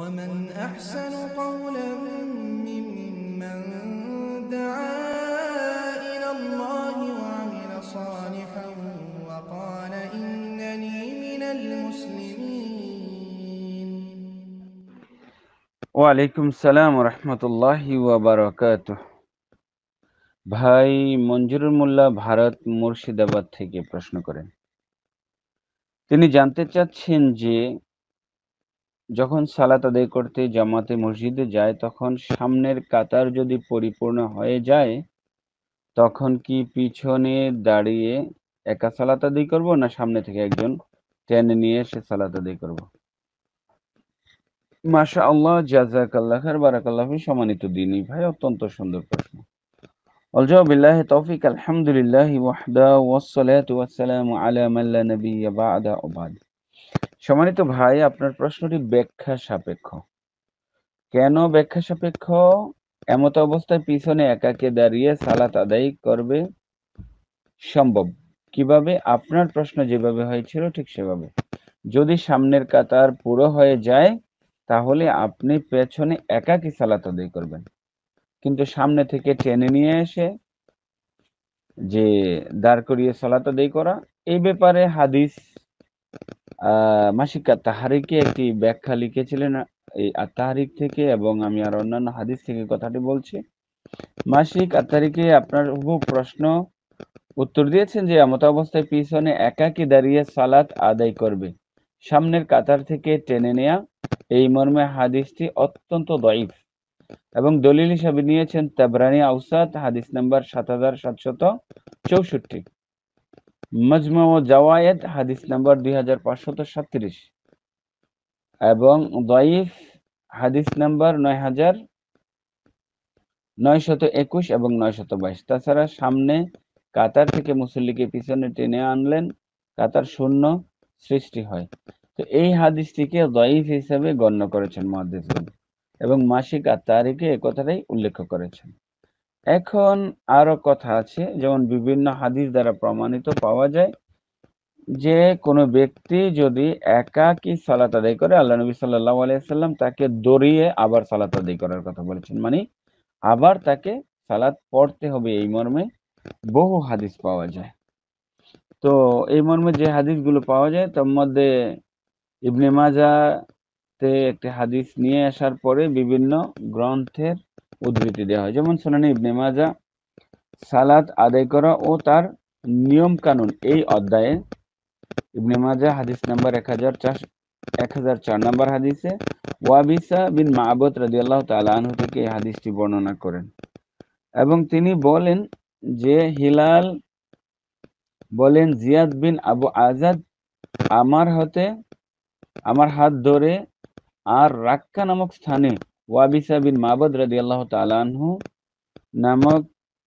ومن أحسن قولا ممن دعا إلى الله وعمل صالحا وقال إنني من المسلمين ওয়ালাইকুম সালাম রহমতুল্লাহ ওয়াবারকাত ভাই মঞ্জুরুল মোল্লা ভারত মুর্শিদাবাদ থেকে প্রশ্ন করেন তিনি জানতে চাচ্ছেন যে যখন সালাত আদায় করতে জামাতে মসজিদে যায় তখন সামনের কাতার যদি পরিপূর্ণ হয়ে যায় তখন কি পিছনে দাঁড়িয়ে একা সালাত আদায় করব না সামনে থেকে একজন টেনে নিয়ে এসে সালাত আদায় করব মাশা আল্লাহ জাজাকাল্লাহ খার বারাকাল্লাহ সম্মানিত দিনই ভাই অত্যন্ত সুন্দর প্রশ্ন অলজাউ বিল্লাহ তৌফিক আলহামদুলিল্লাহ ওয়াহদা ওয়াসসালাতু ওয়াসসালামু আলা মান লা বা'দা ওবাদ সম্মানিত ভাই আপনার প্রশ্নটি ব্যাখ্যা সাপেক্ষ কেন ব্যাখ্যা সাপেক্ষ এমত অবস্থায় পিছনে একাকে দাঁড়িয়ে সালাত আদায় করবে সম্ভব কিভাবে আপনার প্রশ্ন যেভাবে হয়েছিল ঠিক সেভাবে যদি সামনের কাতার পুরো হয়ে যায় তাহলে আপনি পেছনে একাকি সালাত আদায় করবেন কিন্তু সামনে থেকে টেনে নিয়ে এসে যে দাঁড় করিয়ে সালাত আদায় করা এই ব্যাপারে হাদিস মাসিকা তাহারিকে একটি ব্যাখ্যা লিখেছিলেন এই আত্মাহারিক থেকে এবং আমি আর অন্যান্য হাদিস থেকে কথাটি বলছি মাসিক আত্মারিকে আপনার হুবু প্রশ্ন উত্তর দিয়েছেন যে এমত অবস্থায় পিছনে একাকি দাঁড়িয়ে সালাত আদায় করবে সামনের কাতার থেকে টেনে নেয়া এই মর্মে হাদিসটি অত্যন্ত দইফ এবং দলিল হিসাবে নিয়েছেন তাবরানি আউসাদ হাদিস নাম্বার সাত হাজার সাতশত চৌষট্টি মজমা ও জাওয়ায়েদ হাদিস নাম্বার দুই হাজার পাঁচশত সাতত্রিশ এবং দয়ীফ হাদিস নাম্বার নয় হাজার নয়শত একুশ এবং নয়শত বাইশ তাছাড়া সামনে কাতার থেকে মুসল্লিকে পিছনে টেনে আনলেন কাতার শূন্য সৃষ্টি হয় তো এই হাদিসটিকে দয়িফ হিসেবে গণ্য করেছেন মহাদিসগণ এবং মাসিক আর তারিখে একথাটাই উল্লেখ করেছেন এখন আরো কথা আছে যেমন বিভিন্ন হাদিস দ্বারা প্রমাণিত পাওয়া যায় যে কোনো ব্যক্তি যদি একাকি সালাত আদায় করে আল্লাহ নবী সাল্লাহ আলাইসাল্লাম তাকে দড়িয়ে আবার সালাত আদায় করার কথা বলেছেন মানে আবার তাকে সালাত পড়তে হবে এই মর্মে বহু হাদিস পাওয়া যায় তো এই মর্মে যে হাদিসগুলো পাওয়া যায় তার মধ্যে ইবনে মাজাতে একটি হাদিস নিয়ে আসার পরে বিভিন্ন গ্রন্থের উদ্ধৃতি দেওয়া হয় যেমন সোনানি ইবনে মাজা সালাত আদায় করা ও তার নিয়ম কানুন এই অধ্যায়ে ইবনে মাজা হাদিস নাম্বার এক হাজার চার এক হাজার চার নাম্বার হাদিসে ওয়াবিসা বিন মাহবত রাজি আল্লাহ আনহু থেকে এই হাদিসটি বর্ণনা করেন এবং তিনি বলেন যে হিলাল বলেন জিয়াদ বিন আবু আজাদ আমার হতে আমার হাত ধরে আর রাক্কা নামক স্থানে ওয়াবিসা বিন মাবদ রাদি আল্লাহ তালানহু নামক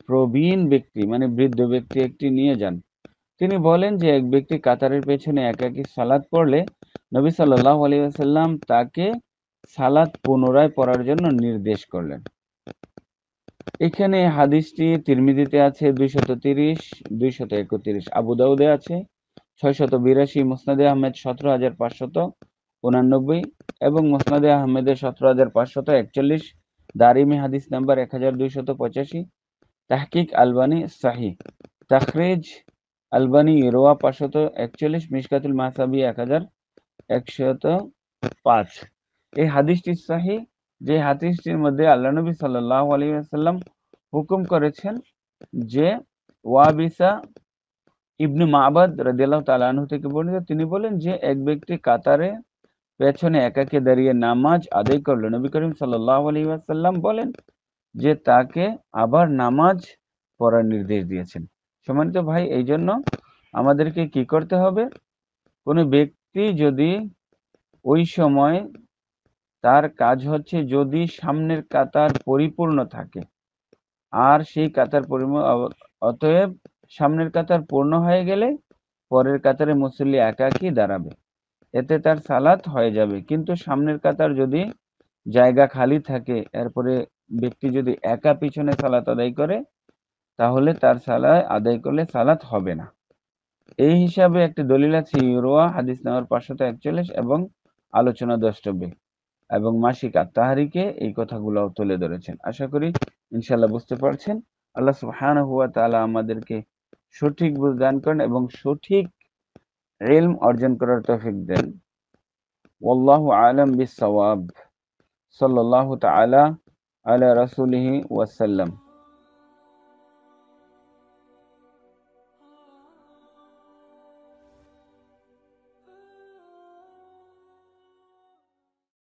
প্রবীণ ব্যক্তি মানে বৃদ্ধ ব্যক্তি একটি নিয়ে যান তিনি বলেন যে এক ব্যক্তি কাতারের পেছনে একাকি সালাদ পড়লে নবী সাল্লাহ আলী তাকে সালাদ পুনরায় পড়ার জন্য নির্দেশ করলেন এখানে হাদিসটি তিরমিদিতে আছে দুইশত তিরিশ দুইশত একত্রিশ আবুদাউদে আছে ছয়শত বিরাশি মুসনাদে আহমেদ সতেরো হাজার পাঁচশত উনানব্বই এবং মোসনাদে আহমেদের সতেরো হাজার পাঁচশত একচল্লিশ দারিমি হাদিস নাম্বার এক হাজার দুইশত পঁচাশি তাহকিক আলবানি সাহি তাকরেজ আলবানি ইরোয়া পাঁচশত একচল্লিশ মিসকাতুল মাসাবি এক হাজার একশত পাঁচ এই হাদিসটি সাহি যে হাদিসটির মধ্যে আল্লাহ নবী সাল্লাহ আলী আসাল্লাম হুকুম করেছেন যে ওয়াবিসা ইবনু মাহবাদ রদিয়াল্লাহ তালানহু থেকে বর্ণিত তিনি বলেন যে এক ব্যক্তি কাতারে পেছনে একাকে দাঁড়িয়ে নামাজ আদায় করলো নবী করিম সাল্লাম বলেন যে তাকে আবার নামাজ পড়ার নির্দেশ দিয়েছেন সমানিত ভাই এই জন্য আমাদেরকে কি করতে হবে কোনো ব্যক্তি যদি ওই সময় তার কাজ হচ্ছে যদি সামনের কাতার পরিপূর্ণ থাকে আর সেই কাতার অতএব সামনের কাতার পূর্ণ হয়ে গেলে পরের কাতারে মুসল্লি একাকি দাঁড়াবে এতে তার সালাত হয়ে যাবে কিন্তু সামনের কাতার যদি জায়গা খালি থাকে এরপরে ব্যক্তি যদি একা পিছনে সালাত আদায় করে তাহলে তার সালা আদায় করলে সালাত হবে না এই হিসাবে একটি দলিল আছে ইউরোয়া হাদিস নেওয়ার পাঁচশত একচল্লিশ এবং আলোচনা দ্রষ্টব্যে এবং মাসিক আত্মাহারিকে এই কথাগুলো তুলে ধরেছেন আশা করি ইনশাল্লাহ বুঝতে পারছেন আল্লাহ সুহান হুয়া তালা আমাদেরকে সঠিক বুঝ দান করেন এবং সঠিক علم أرجن করার توفيق দেন والله عالم بالصواب صلى الله تعالى على رسوله وسلم